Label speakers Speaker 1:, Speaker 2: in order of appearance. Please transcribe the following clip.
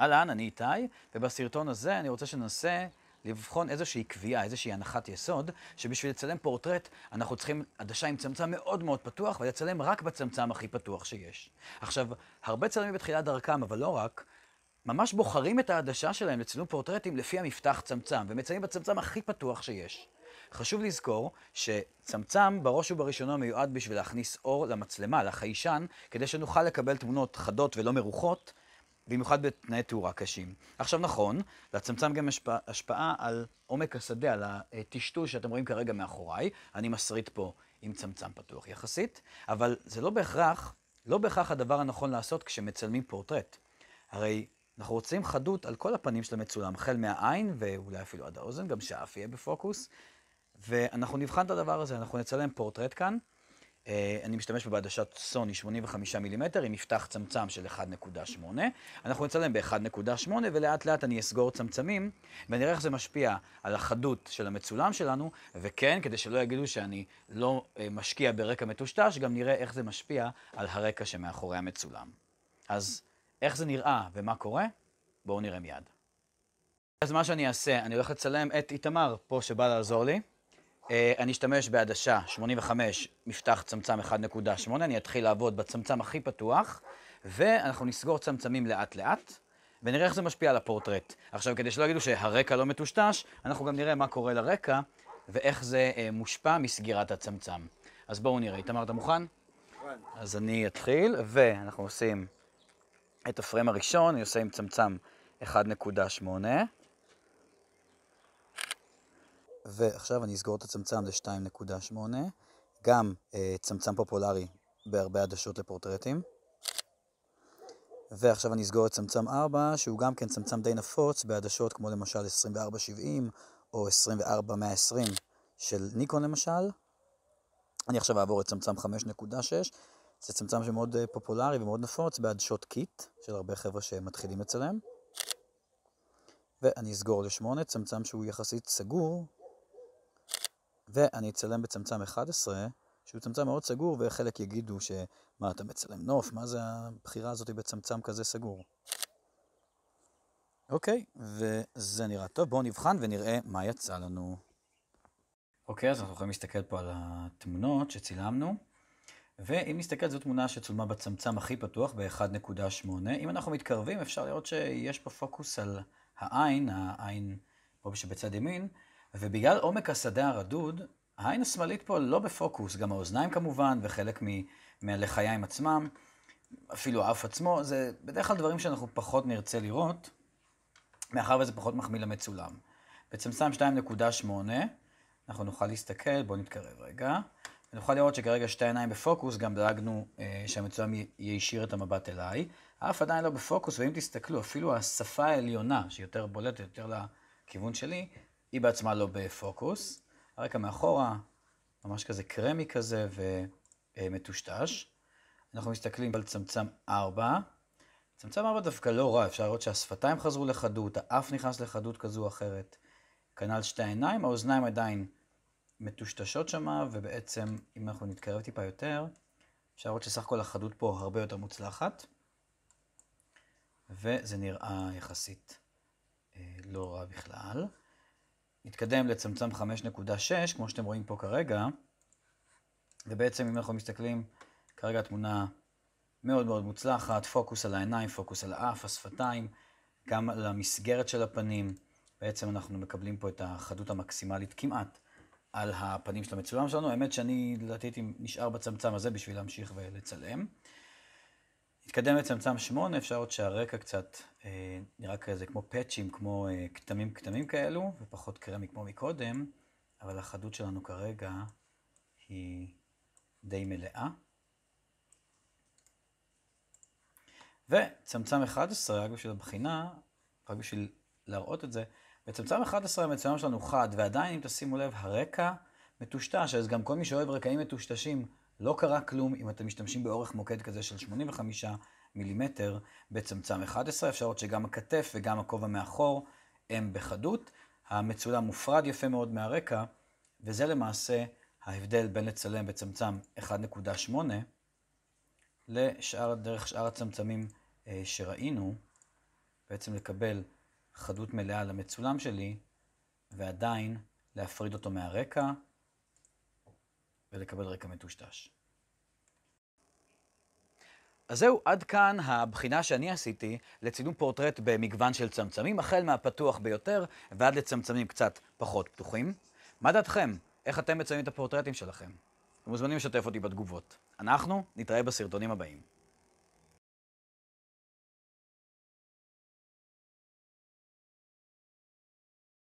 Speaker 1: אהלן, אני איתי, ובסרטון הזה אני רוצה שננסה לבחון איזושהי קביעה, איזושהי הנחת יסוד, שבשביל לצלם פורטרט אנחנו צריכים עדשה עם צמצם מאוד מאוד פתוח, ולצלם רק בצמצם הכי פתוח שיש. עכשיו, הרבה צלמים בתחילת דרכם, אבל לא רק, ממש בוחרים את העדשה שלהם לצילום פורטרטים לפי המפתח צמצם, ומציינים בצמצם הכי פתוח שיש. חשוב לזכור שצמצם בראש ובראשונה מיועד בשביל להכניס אור למצלמה, לחיישן, כדי שנוכל לקבל תמונות חדות ולא מרוחות במיוחד בתנאי תאורה קשים. עכשיו נכון, לצמצם גם השפע, השפעה על עומק השדה, על הטשטוש שאתם רואים כרגע מאחוריי. אני מסריט פה עם צמצם פתוח יחסית, אבל זה לא בהכרח, לא בהכרח הדבר הנכון לעשות כשמצלמים פורטרט. הרי אנחנו רוצים חדות על כל הפנים של המצולם, החל מהעין ואולי אפילו עד האוזן, גם שהאף יהיה בפוקוס, ואנחנו נבחן את הדבר הזה, אנחנו נצלם פורטרט כאן. אה, אני משתמש בעדשת סוני 85 מילימטר עם מפתח צמצם של 1.8. אנחנו נצלם ב-1.8 ולאט לאט אני אסגור צמצמים ואני אראה איך זה משפיע על החדות של המצולם שלנו, וכן, כדי שלא יגידו שאני לא אה, משקיע ברקע מטושטש, גם נראה איך זה משפיע על הרקע שמאחורי המצולם. אז איך זה נראה ומה קורה? בואו נראה מיד. אז מה שאני אעשה, אני הולך לצלם את איתמר פה שבא לעזור לי. אה, אני אשתמש בעדשה 85, מפתח צמצם 1.8, אני אתחיל לעבוד בצמצם הכי פתוח, ואנחנו נסגור צמצמים לאט לאט, ונראה איך זה משפיע על הפורטרט. עכשיו, כדי שלא יגידו שהרקע לא מטושטש, אנחנו גם נראה מה קורה לרקע, ואיך זה אה, מושפע מסגירת הצמצם. אז בואו נראה. איתמר, אתה מוכן? מוכן. אז אני אתחיל, ואנחנו עושים את הפריים הראשון, אני עושה עם צמצם 1.8. ועכשיו אני אסגור את הצמצם ל-2.8, גם אה, צמצם פופולרי בהרבה עדשות לפורטרטים. ועכשיו אני אסגור את צמצם 4, שהוא גם כן צמצם די נפוץ בעדשות כמו למשל 2470 או 24120 של ניקון למשל. אני עכשיו אעבור את צמצם 5.6, זה צמצם שמאוד אה, פופולרי ומאוד נפוץ בעדשות קיט של הרבה חבר'ה שמתחילים לצלם. ואני אסגור ל-8, צמצם שהוא יחסית סגור, ואני אצלם בצמצם 11, שהוא צמצם מאוד סגור, וחלק יגידו ש... מה, אתה מצלם נוף? מה זה הבחירה הזאת בצמצם כזה סגור? אוקיי, וזה נראה טוב. בואו נבחן ונראה מה יצא לנו. אוקיי, אז אנחנו יכולים להסתכל פה על התמונות שצילמנו. ואם נסתכל, זו תמונה שצולמה בצמצם הכי פתוח, ב-1.8. אם אנחנו מתקרבים, אפשר לראות שיש פה פוקוס על העין, העין פה שבצד ימין, ובגלל עומק השדה הרדוד, העין השמאלית פה לא בפוקוס, גם האוזניים כמובן, וחלק מ- מהלחיים עצמם, אפילו האף עצמו, זה בדרך כלל דברים שאנחנו פחות נרצה לראות, מאחר וזה פחות מחמיא למצולם. בצמצם 2.8, אנחנו נוכל להסתכל, בואו נתקרב רגע, ונוכל לראות שכרגע שתי עיניים בפוקוס, גם דאגנו אה, שהמצולם יישיר את המבט אליי. האף עדיין לא בפוקוס, ואם תסתכלו, אפילו השפה העליונה, שהיא יותר בולטת, יותר לכיוון שלי, היא בעצמה לא בפוקוס. הרקע מאחורה, ממש כזה קרמי כזה ומטושטש. אנחנו מסתכלים על צמצם 4. צמצם 4 דווקא לא רע, אפשר לראות שהשפתיים חזרו לחדות, האף נכנס לחדות כזו או אחרת. כנ"ל שתי העיניים, האוזניים עדיין מטושטשות שמה, ובעצם, אם אנחנו נתקרב טיפה יותר, אפשר לראות שסך הכל החדות פה הרבה יותר מוצלחת, וזה נראה יחסית אה, לא רע בכלל. נתקדם לצמצם 5.6, כמו שאתם רואים פה כרגע, ובעצם אם אנחנו מסתכלים, כרגע התמונה מאוד מאוד מוצלחת, פוקוס על העיניים, פוקוס על האף, השפתיים, גם על המסגרת של הפנים, בעצם אנחנו מקבלים פה את החדות המקסימלית כמעט על הפנים של המצולם שלנו. האמת שאני לדעתי נשאר בצמצם הזה בשביל להמשיך ולצלם. נתקדם לצמצם שמונה, אפשר עוד שהרקע קצת אה, נראה כזה כמו פאצ'ים, כמו אה, כתמים כתמים כאלו, ופחות קרמי כמו מקודם, אבל החדות שלנו כרגע היא די מלאה. וצמצם 11, רק בשביל הבחינה, רק בשביל להראות את זה, בצמצם 11 המצוין שלנו חד, ועדיין אם תשימו לב, הרקע מטושטש, אז גם כל מי שאוהב רקעים מטושטשים, לא קרה כלום אם אתם משתמשים באורך מוקד כזה של 85 מילימטר בצמצם 11, אפשר לראות שגם הכתף וגם הכובע מאחור הם בחדות. המצולם מופרד יפה מאוד מהרקע, וזה למעשה ההבדל בין לצלם בצמצם 1.8 לשאר, דרך שאר הצמצמים אה, שראינו, בעצם לקבל חדות מלאה למצולם שלי, ועדיין להפריד אותו מהרקע. ולקבל רקע מטושטש. אז זהו, עד כאן הבחינה שאני עשיתי לצילום פורטרט במגוון של צמצמים, החל מהפתוח ביותר ועד לצמצמים קצת פחות פתוחים. מה דעתכם? איך אתם מציינים את הפורטרטים שלכם? אתם מוזמנים לשתף אותי בתגובות. אנחנו נתראה בסרטונים הבאים.